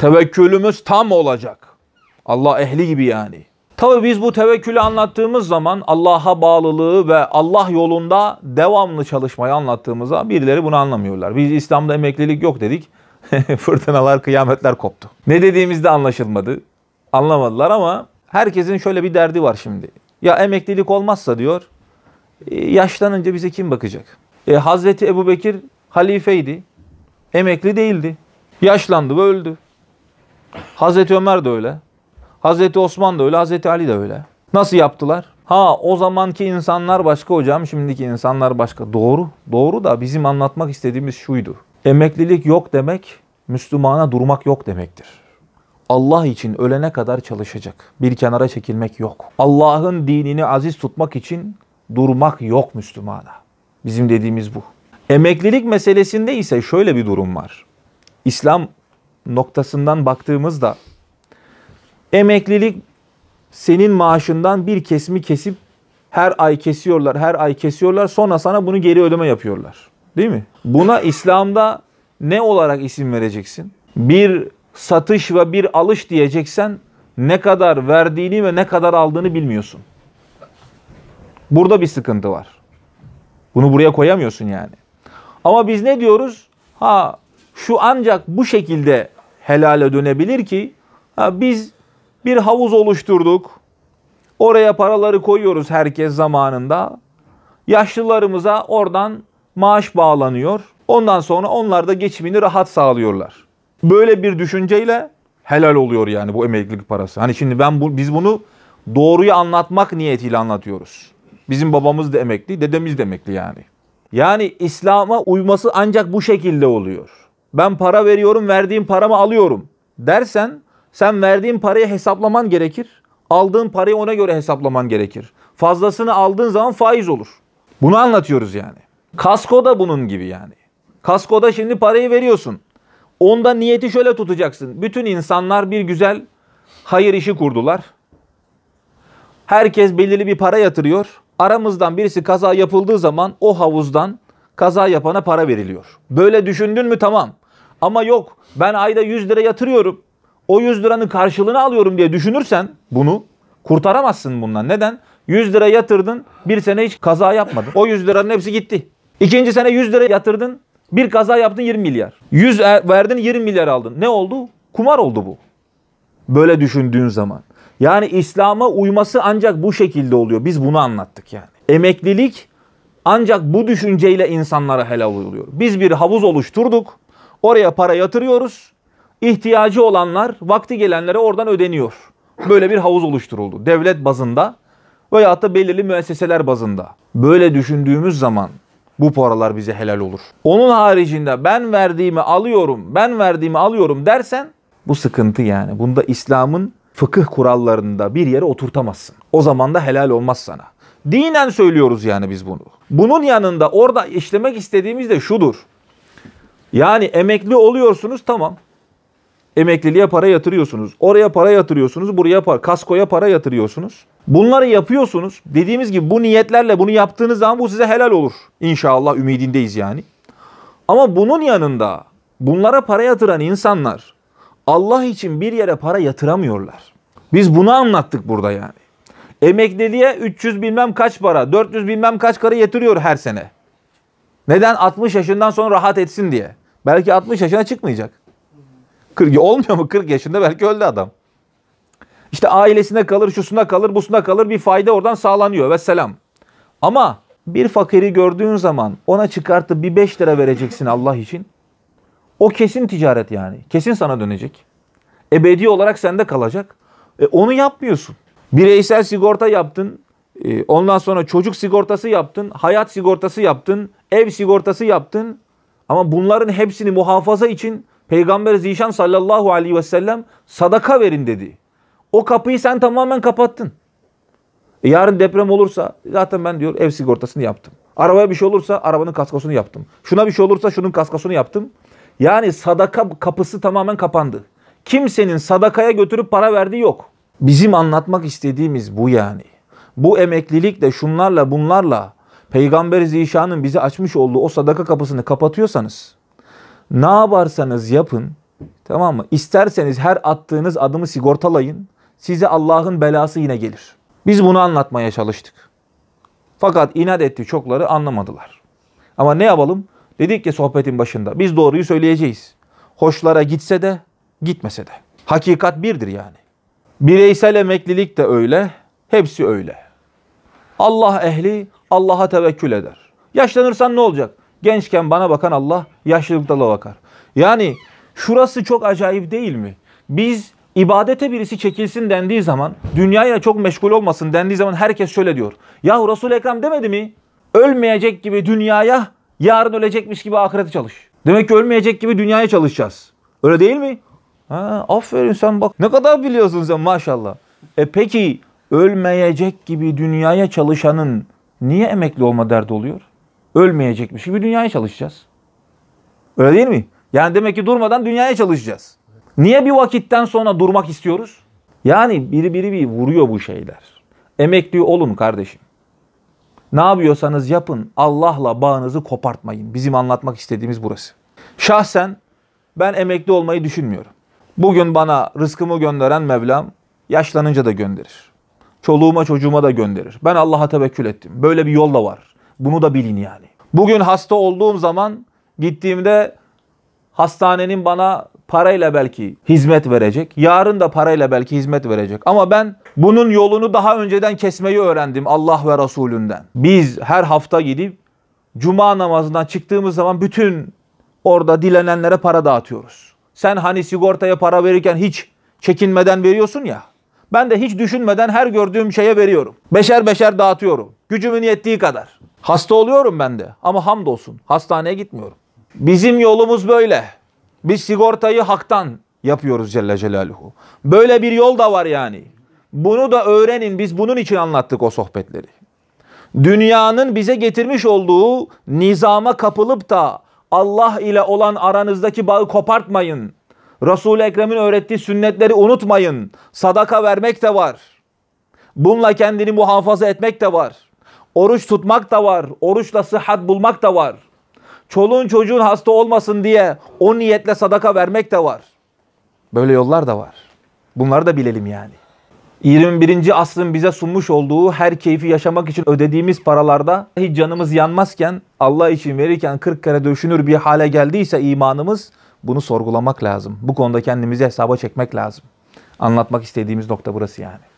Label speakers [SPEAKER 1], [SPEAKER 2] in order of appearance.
[SPEAKER 1] Tevekkülümüz tam olacak. Allah ehli gibi yani. Tabi biz bu tevekkülü anlattığımız zaman Allah'a bağlılığı ve Allah yolunda devamlı çalışmayı anlattığımızda birileri bunu anlamıyorlar. Biz İslam'da emeklilik yok dedik. Fırtınalar, kıyametler koptu. Ne dediğimizde anlaşılmadı. Anlamadılar ama herkesin şöyle bir derdi var şimdi. Ya emeklilik olmazsa diyor, e, yaşlanınca bize kim bakacak? E, Hazreti Ebu Bekir halifeydi, emekli değildi. Yaşlandı ve öldü. Hazreti Ömer de öyle. Hazreti Osman da öyle, Hazreti Ali de öyle. Nasıl yaptılar? Ha o zamanki insanlar başka hocam, şimdiki insanlar başka. Doğru, doğru da bizim anlatmak istediğimiz şuydu. Emeklilik yok demek, Müslümana durmak yok demektir. Allah için ölene kadar çalışacak. Bir kenara çekilmek yok. Allah'ın dinini aziz tutmak için durmak yok Müslümana. Bizim dediğimiz bu. Emeklilik meselesinde ise şöyle bir durum var. İslam noktasından baktığımızda emeklilik senin maaşından bir kesimi kesip her ay kesiyorlar, her ay kesiyorlar. Sonra sana bunu geri ödeme yapıyorlar. Değil mi? Buna İslam'da ne olarak isim vereceksin? Bir satış ve bir alış diyeceksen ne kadar verdiğini ve ne kadar aldığını bilmiyorsun. Burada bir sıkıntı var. Bunu buraya koyamıyorsun yani. Ama biz ne diyoruz? Ha şu ancak bu şekilde helale dönebilir ki ha biz bir havuz oluşturduk. Oraya paraları koyuyoruz herkes zamanında. Yaşlılarımıza oradan maaş bağlanıyor. Ondan sonra onlar da geçimini rahat sağlıyorlar. Böyle bir düşünceyle helal oluyor yani bu emeklilik parası. Hani şimdi ben bu, biz bunu doğruyu anlatmak niyetiyle anlatıyoruz. Bizim babamız da emekli, dedemiz de emekli yani. Yani İslam'a uyması ancak bu şekilde oluyor ben para veriyorum, verdiğim paramı alıyorum dersen sen verdiğin parayı hesaplaman gerekir. Aldığın parayı ona göre hesaplaman gerekir. Fazlasını aldığın zaman faiz olur. Bunu anlatıyoruz yani. Kasko da bunun gibi yani. Kaskoda şimdi parayı veriyorsun. Onda niyeti şöyle tutacaksın. Bütün insanlar bir güzel hayır işi kurdular. Herkes belirli bir para yatırıyor. Aramızdan birisi kaza yapıldığı zaman o havuzdan kaza yapana para veriliyor. Böyle düşündün mü tamam. Ama yok ben ayda 100 lira yatırıyorum. O 100 liranın karşılığını alıyorum diye düşünürsen bunu kurtaramazsın bundan. Neden? 100 lira yatırdın bir sene hiç kaza yapmadın. O 100 liranın hepsi gitti. İkinci sene 100 lira yatırdın bir kaza yaptın 20 milyar. 100 e, verdin 20 milyar aldın. Ne oldu? Kumar oldu bu. Böyle düşündüğün zaman. Yani İslam'a uyması ancak bu şekilde oluyor. Biz bunu anlattık yani. Emeklilik ancak bu düşünceyle insanlara helal oluyor. Biz bir havuz oluşturduk. Oraya para yatırıyoruz. İhtiyacı olanlar vakti gelenlere oradan ödeniyor. Böyle bir havuz oluşturuldu. Devlet bazında veya da belirli müesseseler bazında. Böyle düşündüğümüz zaman bu paralar bize helal olur. Onun haricinde ben verdiğimi alıyorum, ben verdiğimi alıyorum dersen bu sıkıntı yani. Bunda İslam'ın fıkıh kurallarında bir yere oturtamazsın. O zaman da helal olmaz sana. Dinen söylüyoruz yani biz bunu. Bunun yanında orada işlemek istediğimiz de şudur. Yani emekli oluyorsunuz tamam. Emekliliğe para yatırıyorsunuz. Oraya para yatırıyorsunuz. Buraya para, kaskoya para yatırıyorsunuz. Bunları yapıyorsunuz. Dediğimiz gibi bu niyetlerle bunu yaptığınız zaman bu size helal olur. İnşallah ümidindeyiz yani. Ama bunun yanında bunlara para yatıran insanlar Allah için bir yere para yatıramıyorlar. Biz bunu anlattık burada yani. Emekliliğe 300 bilmem kaç para, 400 bilmem kaç para yatırıyor her sene. Neden? 60 yaşından sonra rahat etsin diye. Belki 60 yaşına çıkmayacak. 40 olmuyor mu? 40 yaşında belki öldü adam. İşte ailesine kalır, şusuna kalır, busuna kalır bir fayda oradan sağlanıyor ve Ama bir fakiri gördüğün zaman ona çıkartıp bir 5 lira vereceksin Allah için. O kesin ticaret yani. Kesin sana dönecek. Ebedi olarak sende kalacak. E, onu yapmıyorsun. Bireysel sigorta yaptın. E, ondan sonra çocuk sigortası yaptın. Hayat sigortası yaptın. Ev sigortası yaptın. Ama bunların hepsini muhafaza için Peygamber Zişan sallallahu aleyhi ve sellem sadaka verin dedi. O kapıyı sen tamamen kapattın. E yarın deprem olursa zaten ben diyor ev sigortasını yaptım. Arabaya bir şey olursa arabanın kaskosunu yaptım. Şuna bir şey olursa şunun kaskosunu yaptım. Yani sadaka kapısı tamamen kapandı. Kimsenin sadakaya götürüp para verdiği yok. Bizim anlatmak istediğimiz bu yani. Bu emeklilikle şunlarla bunlarla Peygamber Zişan'ın bize açmış olduğu o sadaka kapısını kapatıyorsanız ne yaparsanız yapın tamam mı? İsterseniz her attığınız adımı sigortalayın. Size Allah'ın belası yine gelir. Biz bunu anlatmaya çalıştık. Fakat inat etti çokları anlamadılar. Ama ne yapalım? Dedik ki sohbetin başında biz doğruyu söyleyeceğiz. Hoşlara gitse de gitmese de. Hakikat birdir yani. Bireysel emeklilik de öyle. Hepsi öyle. Allah ehli Allah'a tevekkül eder. Yaşlanırsan ne olacak? Gençken bana bakan Allah, yaşlılıkta da bakar. Yani şurası çok acayip değil mi? Biz ibadete birisi çekilsin dendiği zaman, dünyaya çok meşgul olmasın dendiği zaman herkes şöyle diyor. Yahu resul Ekrem demedi mi? Ölmeyecek gibi dünyaya, yarın ölecekmiş gibi ahirete çalış. Demek ki ölmeyecek gibi dünyaya çalışacağız. Öyle değil mi? Ha, aferin sen bak ne kadar biliyorsun sen maşallah. E peki ölmeyecek gibi dünyaya çalışanın niye emekli olma derdi oluyor? Ölmeyecekmiş gibi dünyaya çalışacağız. Öyle değil mi? Yani demek ki durmadan dünyaya çalışacağız. Niye bir vakitten sonra durmak istiyoruz? Yani biri biri bir vuruyor bu şeyler. Emekli olun kardeşim. Ne yapıyorsanız yapın. Allah'la bağınızı kopartmayın. Bizim anlatmak istediğimiz burası. Şahsen ben emekli olmayı düşünmüyorum. Bugün bana rızkımı gönderen Mevlam yaşlanınca da gönderir. Çoluğuma çocuğuma da gönderir. Ben Allah'a tevekkül ettim. Böyle bir yol da var. Bunu da bilin yani. Bugün hasta olduğum zaman gittiğimde hastanenin bana parayla belki hizmet verecek. Yarın da parayla belki hizmet verecek. Ama ben bunun yolunu daha önceden kesmeyi öğrendim Allah ve Resulünden. Biz her hafta gidip cuma namazından çıktığımız zaman bütün orada dilenenlere para dağıtıyoruz. Sen hani sigortaya para verirken hiç çekinmeden veriyorsun ya. Ben de hiç düşünmeden her gördüğüm şeye veriyorum. Beşer beşer dağıtıyorum. Gücümün yettiği kadar. Hasta oluyorum ben de ama hamdolsun hastaneye gitmiyorum. Bizim yolumuz böyle. Biz sigortayı haktan yapıyoruz Celle Celaluhu. Böyle bir yol da var yani. Bunu da öğrenin. Biz bunun için anlattık o sohbetleri. Dünyanın bize getirmiş olduğu nizama kapılıp da Allah ile olan aranızdaki bağı kopartmayın. Resul-i Ekrem'in öğrettiği sünnetleri unutmayın. Sadaka vermek de var. Bununla kendini muhafaza etmek de var. Oruç tutmak da var. Oruçla sıhhat bulmak da var. Çoluğun çocuğun hasta olmasın diye o niyetle sadaka vermek de var. Böyle yollar da var. Bunları da bilelim yani. 21. asrın bize sunmuş olduğu her keyfi yaşamak için ödediğimiz paralarda hiç canımız yanmazken Allah için verirken 40 kere düşünür bir hale geldiyse imanımız bunu sorgulamak lazım. Bu konuda kendimizi hesaba çekmek lazım. Anlatmak istediğimiz nokta burası yani.